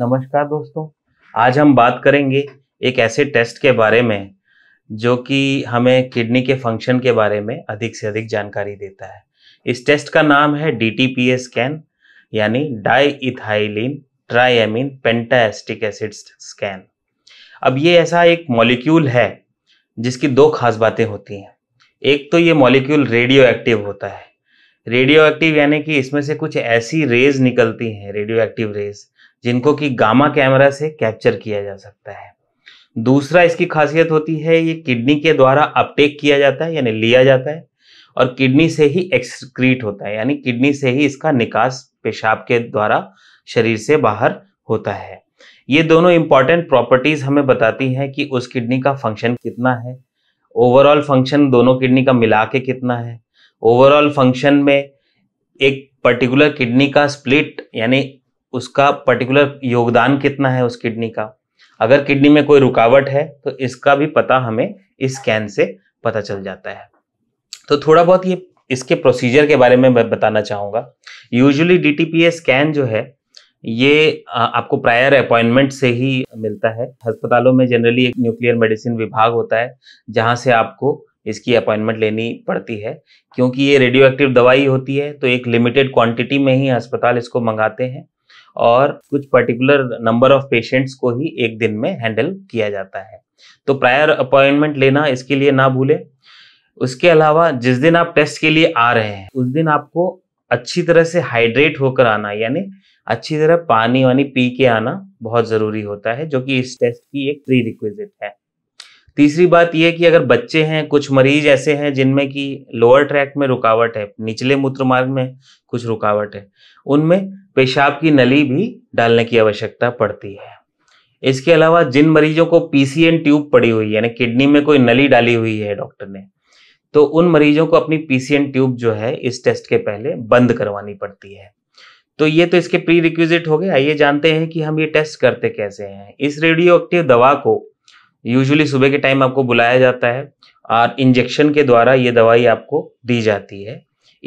नमस्कार दोस्तों आज हम बात करेंगे एक ऐसे टेस्ट के बारे में जो कि हमें किडनी के फंक्शन के बारे में अधिक से अधिक जानकारी देता है इस टेस्ट का नाम है डी टी पी स्कैन यानी diethylene triamine pentaacetic acid scan अब ये ऐसा एक मॉलिक्यूल है जिसकी दो खास बातें होती हैं एक तो ये मॉलिक्यूल रेडियो एक्टिव होता है रेडियो एक्टिव यानी कि इसमें से कुछ ऐसी रेज निकलती हैं रेडियो एक्टिव रेज जिनको कि गामा कैमरा से कैप्चर किया जा सकता है दूसरा इसकी खासियत होती है ये किडनी के द्वारा अपटेक किया जाता है यानी लिया जाता है और किडनी से ही एक्सक्रीट होता है यानी किडनी से ही इसका निकास पेशाब के द्वारा शरीर से बाहर होता है ये दोनों इंपॉर्टेंट प्रॉपर्टीज हमें बताती हैं कि उस किडनी का फंक्शन कितना है ओवरऑल फंक्शन दोनों किडनी का मिला के कितना है ओवरऑल फंक्शन में एक पर्टिकुलर किडनी का स्प्लिट यानी उसका पर्टिकुलर योगदान कितना है उस किडनी का अगर किडनी में कोई रुकावट है तो इसका भी पता हमें इस स्कैन से पता चल जाता है तो थोड़ा बहुत ये इसके प्रोसीजर के बारे में मैं बताना चाहूँगा यूजुअली डी स्कैन जो है ये आपको प्रायर अपॉइंटमेंट से ही मिलता है अस्पतालों में जनरली एक न्यूक्लियर मेडिसिन विभाग होता है जहाँ से आपको इसकी अपॉइंटमेंट लेनी पड़ती है क्योंकि ये रेडियो एक्टिव दवाई होती है तो एक लिमिटेड क्वांटिटी में ही अस्पताल इसको मंगाते हैं और कुछ पर्टिकुलर नंबर ऑफ पेशेंट्स को ही एक दिन में हैंडल किया जाता है तो प्रायर अपॉइंटमेंट लेना इसके लिए ना भूलें उसके अलावा जिस दिन आप टेस्ट के लिए आ रहे हैं उस दिन आपको अच्छी तरह से हाइड्रेट होकर आना यानी अच्छी तरह पानी वानी पी के आना बहुत ज़रूरी होता है जो कि इस टेस्ट की एक प्री रिक्विजिट है तीसरी बात यह कि अगर बच्चे हैं कुछ मरीज ऐसे हैं जिनमें कि लोअर ट्रैक में रुकावट है निचले मूत्र मार्ग में कुछ रुकावट है उनमें पेशाब की नली भी डालने की आवश्यकता पड़ती है इसके अलावा जिन मरीजों को पीसीएन ट्यूब पड़ी हुई है यानी किडनी में कोई नली डाली हुई है डॉक्टर ने तो उन मरीजों को अपनी पीसीएन ट्यूब जो है इस टेस्ट के पहले बंद करवानी पड़ती है तो ये तो इसके प्री रिक्विजिट हो गए आइए जानते हैं कि हम ये टेस्ट करते कैसे हैं इस रेडियो एक्टिव दवा को यूजुअली सुबह के टाइम आपको बुलाया जाता है और इंजेक्शन के द्वारा ये दवाई आपको दी जाती है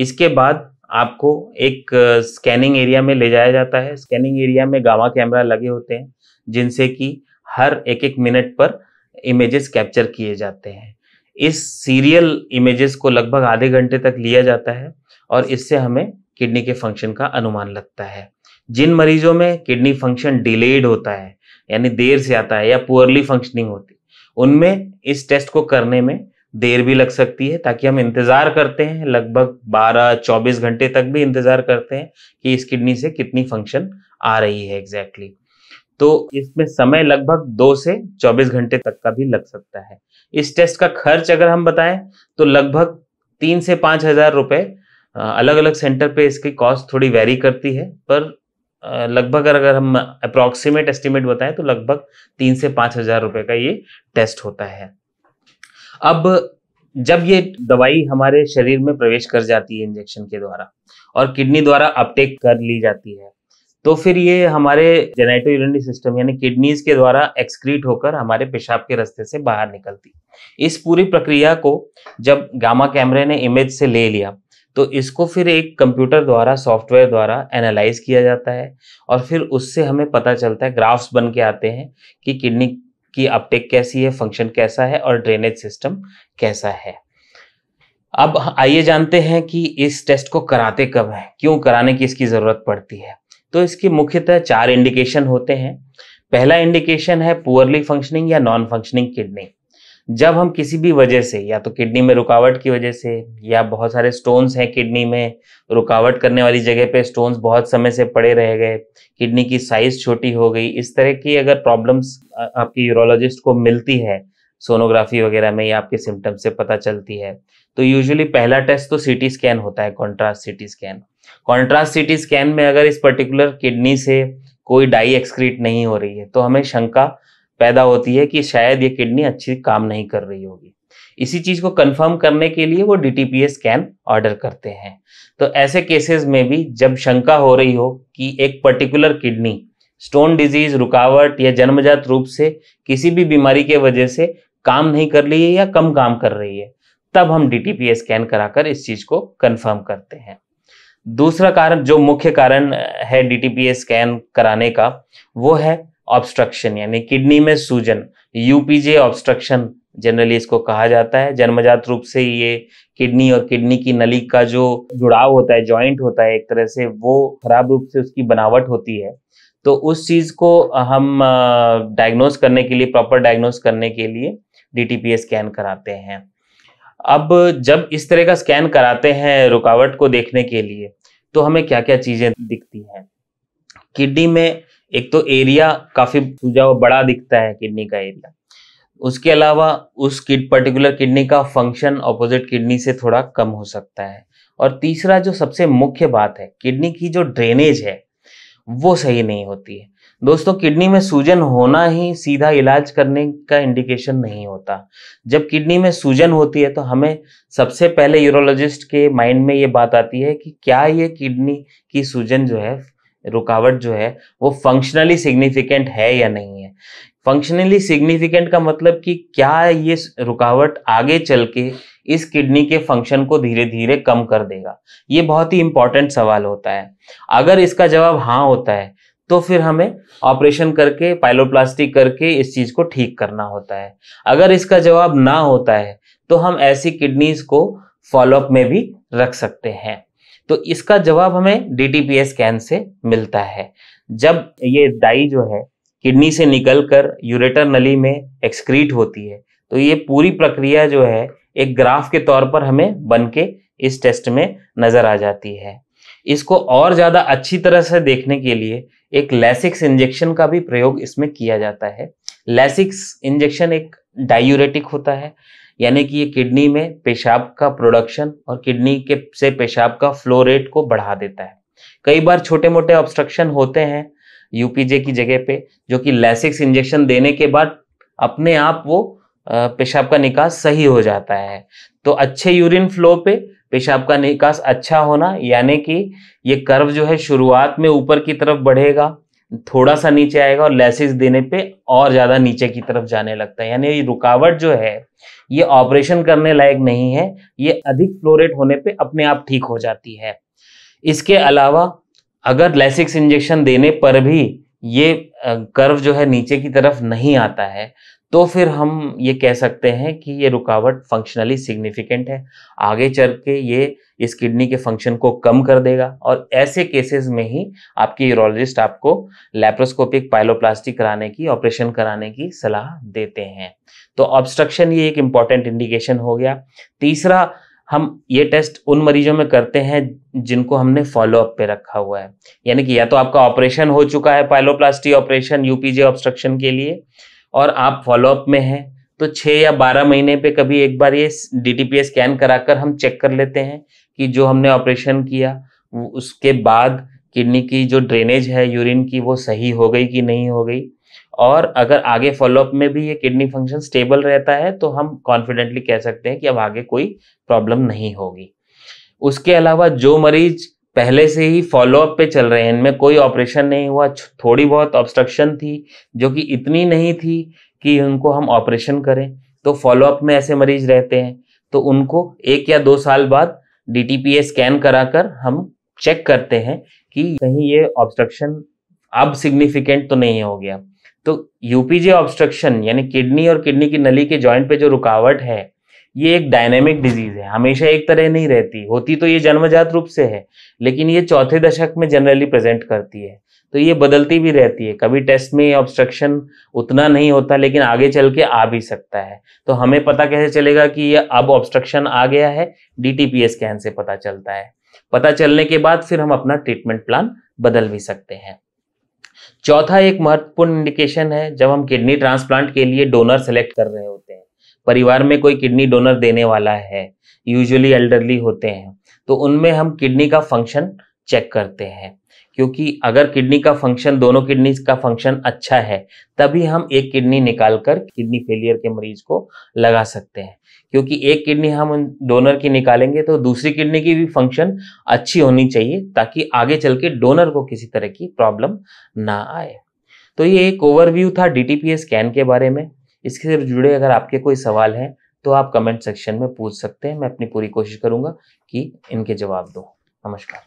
इसके बाद आपको एक स्कैनिंग एरिया में ले जाया जाता है स्कैनिंग एरिया में गामा कैमरा लगे होते हैं जिनसे कि हर एक एक मिनट पर इमेजेस कैप्चर किए जाते हैं इस सीरियल इमेजेस को लगभग आधे घंटे तक लिया जाता है और इससे हमें किडनी के फंक्शन का अनुमान लगता है जिन मरीजों में किडनी फंक्शन डिलेड होता है यानी देर से आता है या पुअरली फंक्शनिंग होती उनमें इस टेस्ट को करने में देर भी लग सकती है ताकि हम इंतज़ार करते हैं लगभग 12-24 घंटे तक भी इंतज़ार करते हैं कि इस किडनी से कितनी फंक्शन आ रही है एग्जैक्टली exactly. तो इसमें समय लगभग दो से 24 घंटे तक का भी लग सकता है इस टेस्ट का खर्च अगर हम बताएं तो लगभग तीन से पाँच हज़ार रुपये अलग अलग सेंटर पे इसकी कॉस्ट थोड़ी वेरी करती है पर लगभग अगर हम अप्रॉक्सीमेट एस्टिमेट बताएं तो लगभग तीन से पाँच हज़ार रुपये का ये टेस्ट होता है अब जब ये दवाई हमारे शरीर में प्रवेश कर जाती है इंजेक्शन के द्वारा और किडनी द्वारा अपटेक कर ली जाती है तो फिर ये हमारे जेनेटो यूरिनरी सिस्टम यानी किडनीज के द्वारा एक्सक्रीट होकर हमारे पेशाब के रास्ते से बाहर निकलती इस पूरी प्रक्रिया को जब गामा कैमरे ने इमेज से ले लिया तो इसको फिर एक कंप्यूटर द्वारा सॉफ्टवेयर द्वारा एनालाइज किया जाता है और फिर उससे हमें पता चलता है ग्राफ्स बन के आते हैं कि किडनी कि अपटेक कैसी है फंक्शन कैसा है और ड्रेनेज सिस्टम कैसा है अब आइए जानते हैं कि इस टेस्ट को कराते कब है क्यों कराने की इसकी ज़रूरत पड़ती है तो इसकी मुख्यतः चार इंडिकेशन होते हैं पहला इंडिकेशन है पुअरली फंक्शनिंग या नॉन फंक्शनिंग किडनी जब हम किसी भी वजह से या तो किडनी में रुकावट की वजह से या बहुत सारे स्टोन्स हैं किडनी में रुकावट करने वाली जगह पे स्टोन्स बहुत समय से पड़े रह गए किडनी की साइज छोटी हो गई इस तरह की अगर प्रॉब्लम्स आपकी यूरोलॉजिस्ट को मिलती है सोनोग्राफी वगैरह में या आपके सिम्टम्स से पता चलती है तो यूजुअली पहला टेस्ट तो सीटी स्कैन होता है contrast CT scan contrast CT scan में अगर इस पर्टिकुलर किडनी से कोई डाई एक्सक्रीट नहीं हो रही है तो हमें शंका पैदा होती है कि शायद ये किडनी अच्छी काम नहीं कर रही होगी इसी चीज को कंफर्म करने के लिए वो डीटीपीए स्कैन ऑर्डर करते हैं तो ऐसे केसेस में भी जब शंका हो रही हो कि एक पर्टिकुलर किडनी स्टोन डिजीज रुकावट या जन्मजात रूप से किसी भी बीमारी के वजह से काम नहीं कर रही है या कम काम कर रही है तब हम डी स्कैन कराकर इस चीज को कंफर्म करते हैं दूसरा कारण जो मुख्य कारण है डी स्कैन कराने का वो है ऑब्स्ट्रक्शन यानी किडनी में सूजन यूपीजे ऑब्स्ट्रक्शन जनरली इसको कहा जाता है जन्मजात रूप से ये किडनी और किडनी की नली का जो जुड़ाव होता है जॉइंट होता है एक तरह से वो खराब रूप से उसकी बनावट होती है तो उस चीज़ को हम डायग्नोस करने के लिए प्रॉपर डायग्नोस करने के लिए डी स्कैन कराते हैं अब जब इस तरह का स्कैन कराते हैं रुकावट को देखने के लिए तो हमें क्या क्या चीज़ें दिखती हैं किडनी में एक तो एरिया काफी सूझा बड़ा दिखता है किडनी का एरिया उसके अलावा उस किड पर्टिकुलर किडनी का फंक्शन ऑपोजिट किडनी से थोड़ा कम हो सकता है और तीसरा जो सबसे मुख्य बात है किडनी की जो ड्रेनेज है वो सही नहीं होती है दोस्तों किडनी में सूजन होना ही सीधा इलाज करने का इंडिकेशन नहीं होता जब किडनी में सूजन होती है तो हमें सबसे पहले यूरोलॉजिस्ट के माइंड में ये बात आती है कि क्या ये किडनी की सूजन जो है रुकावट जो है वो फंक्शनली सिग्निफिकेंट है या नहीं है फंक्शनली सिग्निफिकेंट का मतलब कि क्या ये रुकावट आगे चल के इस किडनी के फंक्शन को धीरे धीरे कम कर देगा ये बहुत ही इंपॉर्टेंट सवाल होता है अगर इसका जवाब हाँ होता है तो फिर हमें ऑपरेशन करके पाइलोप्लास्टिक करके इस चीज़ को ठीक करना होता है अगर इसका जवाब ना होता है तो हम ऐसी किडनीज को फॉलोअप में भी रख सकते हैं तो इसका जवाब हमें डी स्कैन से मिलता है जब ये डाई जो है किडनी से निकलकर यूरेटर नली में एक्सक्रीट होती है तो ये पूरी प्रक्रिया जो है एक ग्राफ के तौर पर हमें बन के इस टेस्ट में नज़र आ जाती है इसको और ज़्यादा अच्छी तरह से देखने के लिए एक लैसिक्स इंजेक्शन का भी प्रयोग इसमें किया जाता है लैसिक्स इंजेक्शन एक डायूरेटिक होता है यानी कि ये किडनी में पेशाब का प्रोडक्शन और किडनी के से पेशाब का फ्लो रेट को बढ़ा देता है कई बार छोटे मोटे ऑब्स्ट्रक्शन होते हैं यूपीजे की जगह पे जो कि लैसिक्स इंजेक्शन देने के बाद अपने आप वो पेशाब का निकास सही हो जाता है तो अच्छे यूरिन फ्लो पे पेशाब का निकास अच्छा होना यानी कि ये कर्व जो है शुरुआत में ऊपर की तरफ बढ़ेगा थोड़ा सा नीचे आएगा और लेसिस देने पे और ज़्यादा नीचे की तरफ जाने लगता है यानी ये रुकावट जो है ये ऑपरेशन करने लायक नहीं है ये अधिक फ्लोरेट होने पे अपने आप ठीक हो जाती है इसके अलावा अगर लेसिक्स इंजेक्शन देने पर भी ये कर्व जो है नीचे की तरफ नहीं आता है तो फिर हम ये कह सकते हैं कि ये रुकावट फंक्शनली सिग्निफिकेंट है आगे चल के ये इस किडनी के फंक्शन को कम कर देगा और ऐसे केसेस में ही आपके यूरोलॉजिस्ट आपको लेप्रोस्कोपिक पाइलोप्लास्टी कराने की ऑपरेशन कराने की सलाह देते हैं तो ऑब्स्ट्रक्शन ये एक इम्पॉर्टेंट इंडिकेशन हो गया तीसरा हम ये टेस्ट उन मरीजों में करते हैं जिनको हमने फॉलोअप पे रखा हुआ है यानी कि या तो आपका ऑपरेशन हो चुका है पाइलोप्लास्टी ऑपरेशन यूपीजे ऑब्स्ट्रक्शन के लिए और आप फॉलोअप में हैं तो छः या बारह महीने पे कभी एक बार ये डी टी पी स्कैन कराकर हम चेक कर लेते हैं कि जो हमने ऑपरेशन किया उसके बाद किडनी की जो ड्रेनेज है यूरिन की वो सही हो गई कि नहीं हो गई और अगर आगे फॉलोअप में भी ये किडनी फंक्शन स्टेबल रहता है तो हम कॉन्फिडेंटली कह सकते हैं कि अब आगे कोई प्रॉब्लम नहीं होगी उसके अलावा जो मरीज पहले से ही फॉलोअप पे चल रहे हैं इनमें कोई ऑपरेशन नहीं हुआ थोड़ी बहुत ऑब्स्ट्रक्शन थी जो कि इतनी नहीं थी कि उनको हम ऑपरेशन करें तो फॉलोअप में ऐसे मरीज रहते हैं तो उनको एक या दो साल बाद डी स्कैन कराकर हम चेक करते हैं कि कहीं ये ऑब्स्ट्रक्शन अब सिग्निफिकेंट तो नहीं हो गया तो यूपीजे ऑब्स्ट्रक्शन यानी किडनी और किडनी की नली के जॉइंट पे जो रुकावट है ये एक डायनेमिक डिजीज है हमेशा एक तरह नहीं रहती होती तो ये जन्मजात रूप से है लेकिन ये चौथे दशक में जनरली प्रेजेंट करती है तो ये बदलती भी रहती है कभी टेस्ट में ऑब्स्ट्रक्शन उतना नहीं होता लेकिन आगे चल के आ भी सकता है तो हमें पता कैसे चलेगा कि ये अब ऑब्स्ट्रक्शन आ गया है डी स्कैन से पता चलता है पता चलने के बाद फिर हम अपना ट्रीटमेंट प्लान बदल भी सकते हैं चौथा एक महत्वपूर्ण इंडिकेशन है जब हम किडनी ट्रांसप्लांट के लिए डोनर सेलेक्ट कर रहे होते हैं परिवार में कोई किडनी डोनर देने वाला है यूजुअली एल्डरली होते हैं तो उनमें हम किडनी का फंक्शन चेक करते हैं क्योंकि अगर किडनी का फंक्शन दोनों किडनी का फंक्शन अच्छा है तभी हम एक किडनी निकाल कर किडनी फेलियर के मरीज को लगा सकते हैं क्योंकि एक किडनी हम डोनर की निकालेंगे तो दूसरी किडनी की भी फंक्शन अच्छी होनी चाहिए ताकि आगे चल के डोनर को किसी तरह की प्रॉब्लम ना आए तो ये एक ओवरव्यू था डीटीपीएस स्कैन के बारे में इसके से जुड़े अगर आपके कोई सवाल हैं तो आप कमेंट सेक्शन में पूछ सकते हैं मैं अपनी पूरी कोशिश करूँगा कि इनके जवाब दो नमस्कार